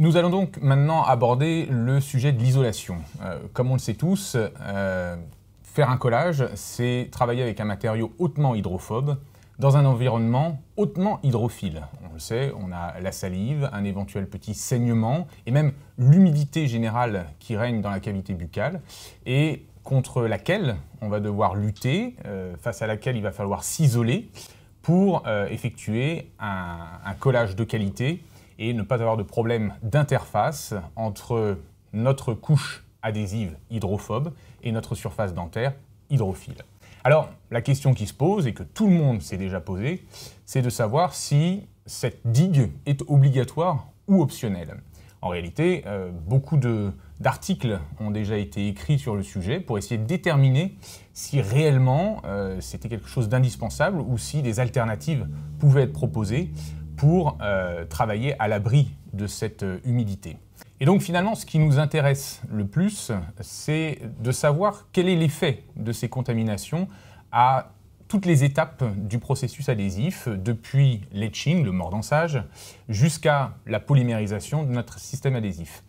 Nous allons donc maintenant aborder le sujet de l'isolation. Euh, comme on le sait tous, euh, faire un collage, c'est travailler avec un matériau hautement hydrophobe dans un environnement hautement hydrophile. On le sait, on a la salive, un éventuel petit saignement et même l'humidité générale qui règne dans la cavité buccale et contre laquelle on va devoir lutter, euh, face à laquelle il va falloir s'isoler pour effectuer un collage de qualité et ne pas avoir de problème d'interface entre notre couche adhésive hydrophobe et notre surface dentaire hydrophile. Alors, la question qui se pose, et que tout le monde s'est déjà posée, c'est de savoir si cette digue est obligatoire ou optionnelle. En réalité, euh, beaucoup d'articles ont déjà été écrits sur le sujet pour essayer de déterminer si réellement euh, c'était quelque chose d'indispensable ou si des alternatives pouvaient être proposées pour euh, travailler à l'abri de cette euh, humidité. Et donc finalement, ce qui nous intéresse le plus, c'est de savoir quel est l'effet de ces contaminations à toutes les étapes du processus adhésif, depuis l'etching, le sage, jusqu'à la polymérisation de notre système adhésif.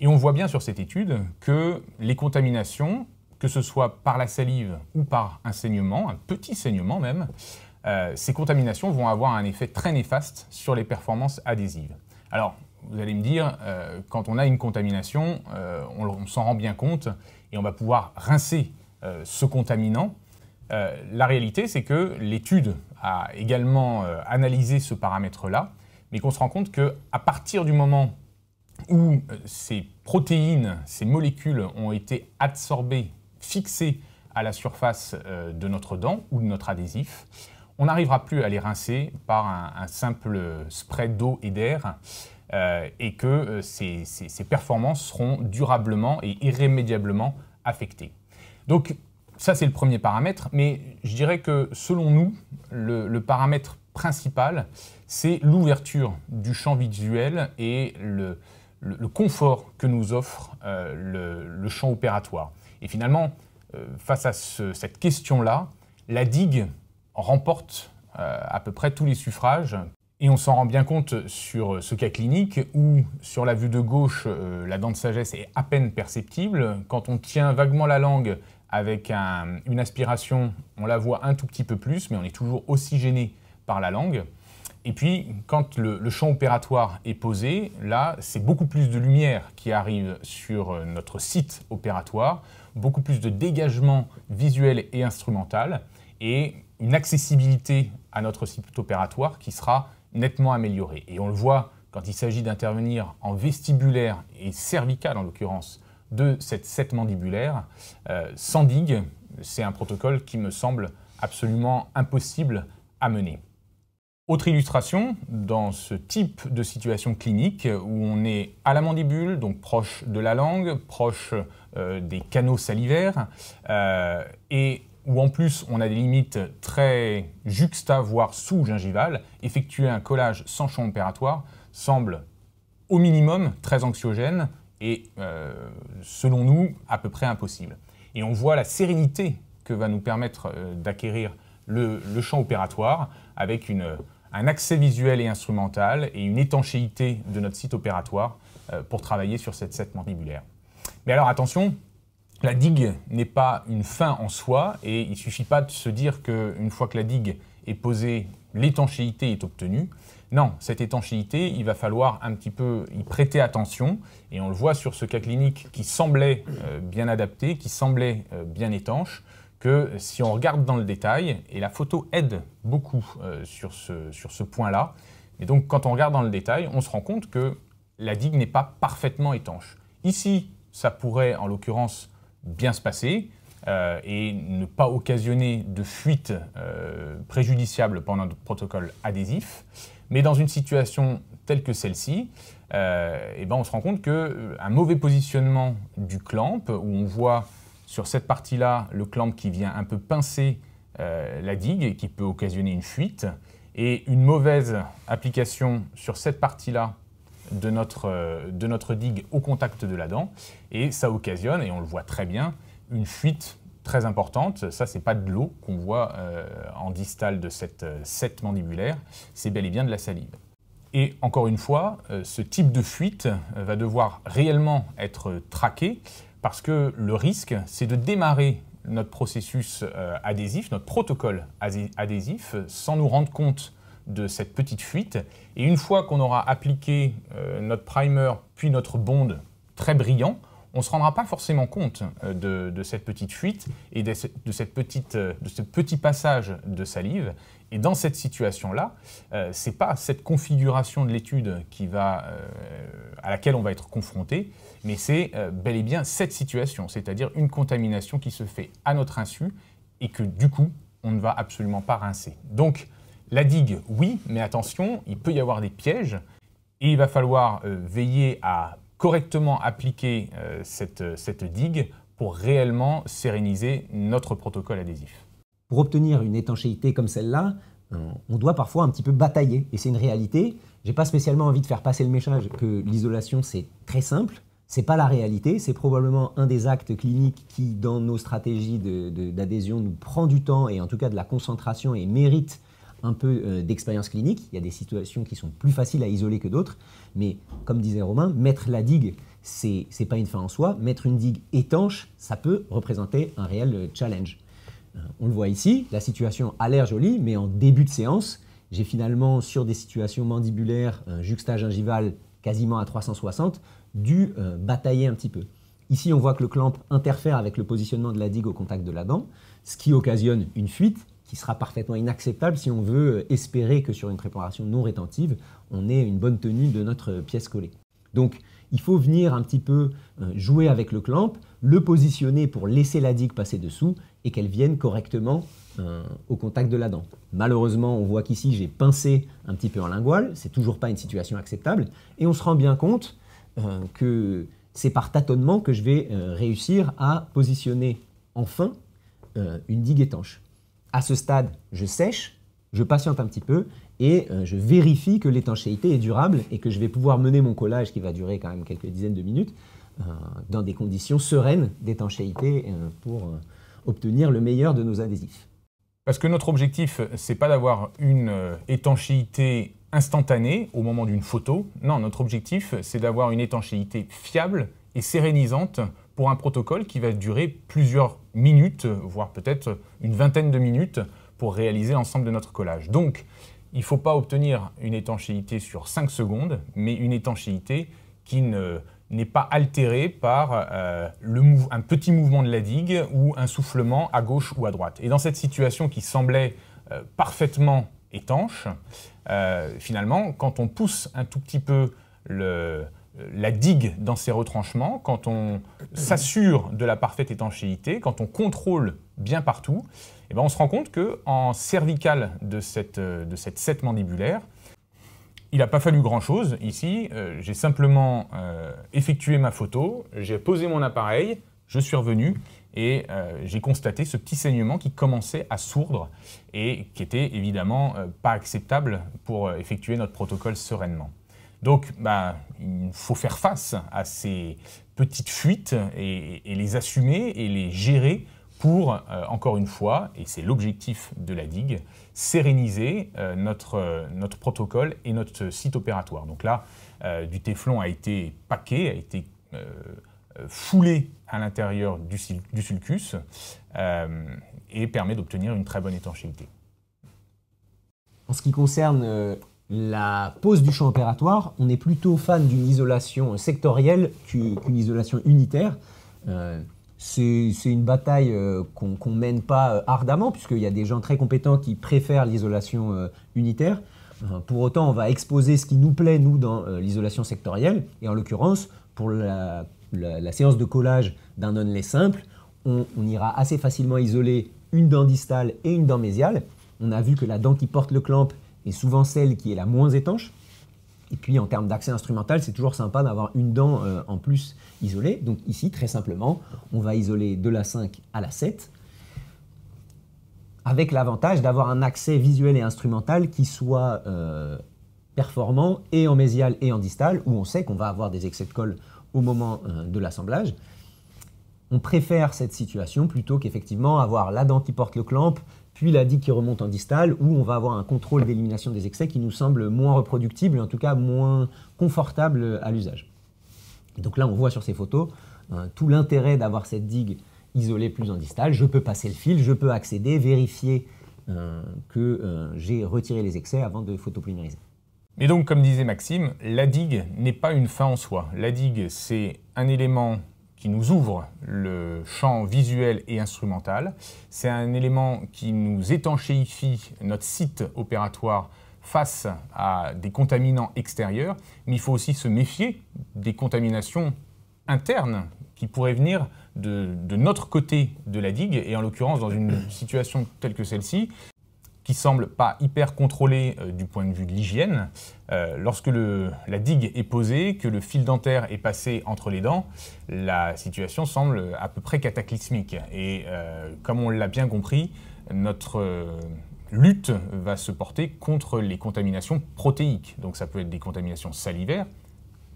Et on voit bien sur cette étude que les contaminations, que ce soit par la salive ou par un saignement, un petit saignement même, euh, ces contaminations vont avoir un effet très néfaste sur les performances adhésives. Alors, vous allez me dire, euh, quand on a une contamination, euh, on, on s'en rend bien compte et on va pouvoir rincer ce contaminant. la réalité, c'est que l'étude a également analysé ce paramètre-là, mais qu'on se rend compte qu'à partir du moment où ces protéines, ces molécules ont été absorbées, fixées à la surface de notre dent ou de notre adhésif, on n'arrivera plus à les rincer par un, simple spray d'eau et d'air. Euh, et que euh, ces, performances seront durablement et irrémédiablement affectées. Donc ça c'est le premier paramètre, mais je dirais que selon nous, le, paramètre principal, c'est l'ouverture du champ visuel et le, confort que nous offre euh, le, champ opératoire. Et finalement, face à cette question-là, la digue remporte euh, à peu près tous les suffrages. Et on s'en rend bien compte sur ce cas clinique où, sur la vue de gauche, euh, la dent de sagesse est à peine perceptible. Quand on tient vaguement la langue avec une aspiration, on la voit un tout petit peu plus, mais on est toujours aussi gêné par la langue. Et puis, quand le, le champ opératoire est posé, là, c'est beaucoup plus de lumière qui arrive sur euh, notre site opératoire, beaucoup plus de dégagement visuel et instrumental. Et une accessibilité à notre site opératoire qui sera nettement améliorée. Et on le voit quand il s'agit d'intervenir en vestibulaire et cervical en l'occurrence de cette set mandibulaire, euh, sans digue, c'est un protocole qui me semble absolument impossible à mener. Autre illustration, dans ce type de situation clinique où on est à la mandibule, donc proche de la langue, proche euh, des canaux salivaires, euh, et où en plus on a des limites très juxta, voire sous-gingivales, effectuer un collage sans champ opératoire semble au minimum très anxiogène et, euh, selon nous, à peu près impossible. Et on voit la sérénité que va nous permettre euh, d'acquérir le, champ opératoire avec un accès visuel et instrumental et une étanchéité de notre site opératoire euh, pour travailler sur cette set mandibulaire. Mais alors attention, la digue n'est pas une fin en soi et il ne suffit pas de se dire qu'une fois que la digue est posée, l'étanchéité est obtenue. Non, cette étanchéité, il va falloir un petit peu y prêter attention. Et on le voit sur ce cas clinique qui semblait euh, bien adapté, qui semblait euh, bien étanche, que si on regarde dans le détail, et la photo aide beaucoup euh, sur ce, sur ce point-là, et donc quand on regarde dans le détail, on se rend compte que la digue n'est pas parfaitement étanche. Ici, ça pourrait en l'occurrence bien se passer euh, et ne pas occasionner de fuite euh, préjudiciable pendant notre protocole adhésif. Mais dans une situation telle que celle-ci, euh, eh ben on se rend compte qu'un euh, mauvais positionnement du clamp, où on voit sur cette partie-là le clamp qui vient un peu pincer la digue et qui peut occasionner une fuite, et une mauvaise application sur cette partie-là de notre, euh, de notre digue au contact de la dent. Et ça occasionne, et on le voit très bien, une fuite très importante. Ça, n'est pas de l'eau qu'on voit euh, en distal de cette, euh, cette mandibulaire, c'est bel et bien de la salive. Et encore une fois, ce type de fuite va devoir réellement être traqué parce que le risque, c'est de démarrer notre processus adhésif, notre protocole adhésif, sans nous rendre compte de cette petite fuite. Et une fois qu'on aura appliqué euh, notre primer puis notre bond très brillant, on ne se rendra pas forcément compte euh, de, cette petite fuite et de, cette petite, euh, de ce petit passage de salive. Et dans cette situation-là, c'est ce n'est pas cette configuration de l'étude qui va, à laquelle on va être confronté, mais c'est bel et bien cette situation, c'est-à-dire une contamination qui se fait à notre insu et que du coup, on ne va absolument pas rincer. Donc, la digue, oui, mais attention, il peut y avoir des pièges et il va falloir euh, veiller à correctement appliquer euh, euh, cette, digue pour réellement séréniser notre protocole adhésif. Pour obtenir une étanchéité comme celle-là, on doit parfois un petit peu batailler, et c'est une réalité. J'ai pas spécialement envie de faire passer le message que l'isolation c'est très simple. C'est pas la réalité, c'est probablement un des actes cliniques qui, dans nos stratégies d'adhésion, nous prend du temps et en tout cas de la concentration et mérite un peu euh, d'expérience clinique. Il y a des situations qui sont plus faciles à isoler que d'autres. Mais comme disait Romain, mettre la digue, ce n'est pas une fin en soi. Mettre une digue étanche, ça peut représenter un réel euh, challenge. Euh, on le voit ici, la situation a l'air jolie, mais en début de séance, j'ai finalement, sur des situations mandibulaires, un juxtage gingival quasiment à 360, dû batailler un petit peu. Ici, on voit que le clamp interfère avec le positionnement de la digue au contact de la dent, ce qui occasionne une fuite qui sera parfaitement inacceptable si on veut euh, espérer que sur une préparation non rétentive, on ait une bonne tenue de notre euh, pièce collée. Donc il faut venir un petit peu euh, jouer avec le clamp, le positionner pour laisser la digue passer dessous et qu'elle vienne correctement au contact de la dent. Malheureusement, on voit qu'ici j'ai pincé un petit peu en lingual, n'est toujours pas une situation acceptable, et on se rend bien compte que c'est par tâtonnement que je vais réussir à positionner enfin une digue étanche à ce stade, je sèche, je patiente un petit peu et euh, je vérifie que l'étanchéité est durable et que je vais pouvoir mener mon collage qui va durer quand même quelques dizaines de minutes euh, dans des conditions sereines d'étanchéité euh, pour obtenir le meilleur de nos adhésifs. Parce que notre objectif, c'est pas d'avoir une étanchéité instantanée au moment d'une photo. Non, notre objectif, c'est d'avoir une étanchéité fiable et sérénisante pour un protocole qui va durer plusieurs minutes, voire peut-être une vingtaine de minutes pour réaliser l'ensemble de notre collage. Donc, il ne faut pas obtenir une étanchéité sur 5 secondes, mais une étanchéité qui ne n'est pas altérée par euh, un petit mouvement de la digue ou un soufflement à gauche ou à droite. Et dans cette situation qui semblait euh, parfaitement étanche, euh, finalement, quand on pousse un tout petit peu le, euh, la digue dans ses retranchements, quand on s'assure de la parfaite étanchéité, quand on contrôle bien partout, eh ben, on se rend compte qu'en cervical de cette, euh, de cette mandibulaire, il n'a pas fallu grand-chose ici. Euh, j'ai simplement effectué ma photo, j'ai posé mon appareil, je suis revenu et j'ai constaté ce petit saignement qui commençait à sourdre et qui était évidemment pas acceptable pour effectuer notre protocole sereinement. Donc, ben, il faut faire face à ces petites fuites et, les assumer et les gérer pour, euh, encore une fois, et c'est l'objectif de la digue, séréniser euh, notre, euh, notre protocole et notre site opératoire. Donc là, du Teflon a été paqué, a été foulé à l'intérieur du, du, sulcus et permet d'obtenir une très bonne étanchéité. En ce qui concerne la pose du champ opératoire, on est plutôt fan d'une isolation sectorielle qu'une isolation unitaire. Euh, c'est une bataille euh, qu'on ne mène pas euh, ardemment, puisqu'il y a des gens très compétents qui préfèrent l'isolation unitaire. Pour autant, on va exposer ce qui nous plaît, nous, dans l'isolation sectorielle. Et en l'occurrence, pour la, séance de collage d'un onlay simple, on, on ira assez facilement isoler une dent distale et une dent mésiale. On a vu que la dent qui porte le clamp et souvent celle qui est la moins étanche. Et puis en termes d'accès instrumental, c'est toujours sympa d'avoir une dent euh, en plus isolée. Donc ici, très simplement, on va isoler de la 5 à la 7, avec l'avantage d'avoir un accès visuel et instrumental qui soit euh, performant et en mésial et en distal, où on sait qu'on va avoir des excès de colle au moment euh, de l'assemblage on préfère cette situation plutôt qu'effectivement avoir la dent qui porte le clamp, puis la digue qui remonte en distal, où on va avoir un contrôle d'élimination des excès qui nous semble moins reproductible, en tout cas moins confortable à l'usage. Donc là, on voit sur ces photos hein, tout l'intérêt d'avoir cette digue isolée plus en distal. Je peux passer le fil, je peux accéder, vérifier euh, que euh, j'ai retiré les excès avant de photopolymériser. Mais donc, comme disait Maxime, la digue n'est pas une fin en soi. La digue, c'est un élément qui nous ouvre le champ visuel et instrumental. C'est un élément qui nous étanchéifie notre site opératoire face à des contaminants extérieurs, mais il faut aussi se méfier des contaminations internes qui pourraient venir de, de notre côté de la digue, et en l'occurrence dans une situation telle que celle-ci, qui semble pas hyper contrôlé euh, du point de vue de l'hygiène. Euh, lorsque le, la digue est posée, que le fil dentaire est passé entre les dents, la situation semble à peu près cataclysmique. Et euh, comme on l'a bien compris, notre lutte va se porter contre les contaminations protéiques. Donc ça peut être des contaminations salivaires,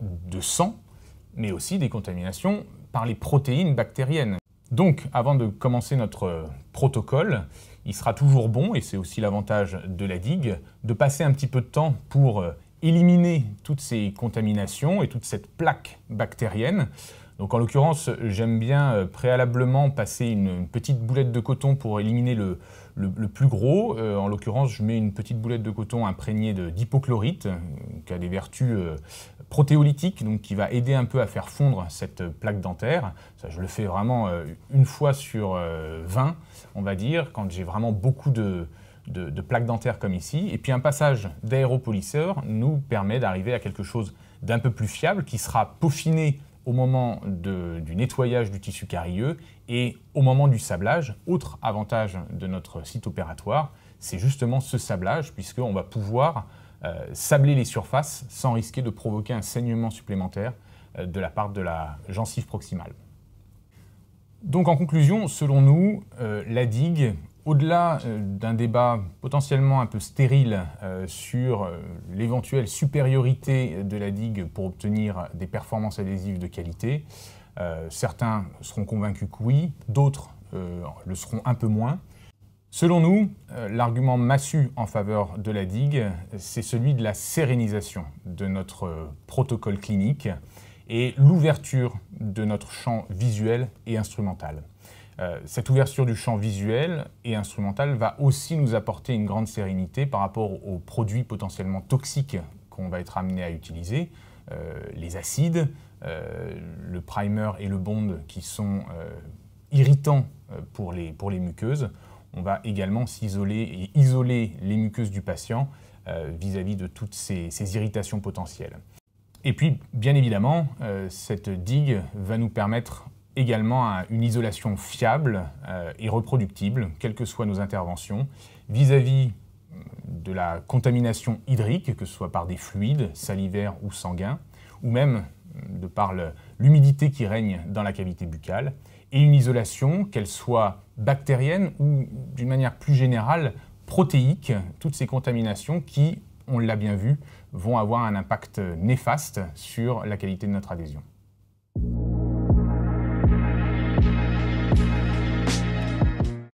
de sang, mais aussi des contaminations par les protéines bactériennes donc, avant de commencer notre euh, protocole, il sera toujours bon, et c'est aussi l'avantage de la digue, de passer un petit peu de temps pour euh, éliminer toutes ces contaminations et toute cette plaque bactérienne. Donc en l'occurrence, j'aime bien euh, préalablement passer une, petite boulette de coton pour éliminer le, plus gros. en l'occurrence, je mets une petite boulette de coton imprégnée d'hypochlorite, qui a des vertus protéolytique, donc qui va aider un peu à faire fondre cette plaque dentaire. Ça, je le fais vraiment euh, une fois sur 20, euh, on va dire, quand j'ai vraiment beaucoup de, plaques dentaires comme ici. Et puis un passage d'aéropolisseur nous permet d'arriver à quelque chose d'un peu plus fiable, qui sera peaufiné au moment du nettoyage du tissu carieux et au moment du sablage. Autre avantage de notre site opératoire, c'est justement ce sablage, puisqu'on va pouvoir euh, sabler les surfaces sans risquer de provoquer un saignement supplémentaire euh, de la part de la gencive proximale. Donc en conclusion, selon nous, euh, la digue, au-delà d'un débat potentiellement un peu stérile sur l'éventuelle supériorité de la digue pour obtenir des performances adhésives de qualité, certains seront convaincus que oui, d'autres le seront un peu moins. Selon nous, euh, l'argument massu en faveur de la digue, c'est celui de la sérénisation de notre euh, protocole clinique et l'ouverture de notre champ visuel et instrumental. Euh, cette ouverture du champ visuel et instrumental va aussi nous apporter une grande sérénité par rapport aux produits potentiellement toxiques qu'on va être amené à utiliser, les acides, le primer et le bond qui sont irritants pour les, pour les muqueuses on va également s'isoler et isoler les muqueuses du patient euh, vis-à-vis de toutes ces, irritations potentielles. Et puis, bien évidemment, euh, cette digue va nous permettre également une isolation fiable euh, et reproductible, quelles que soient nos interventions, vis-à-vis -vis de la contamination hydrique, que ce soit par des fluides, salivaires ou sanguins, ou même de par l'humidité qui règne dans la cavité buccale, et une isolation, qu'elle soit bactérienne ou d'une manière plus générale protéique, toutes ces contaminations qui, on l'a bien vu, vont avoir un impact néfaste sur la qualité de notre adhésion.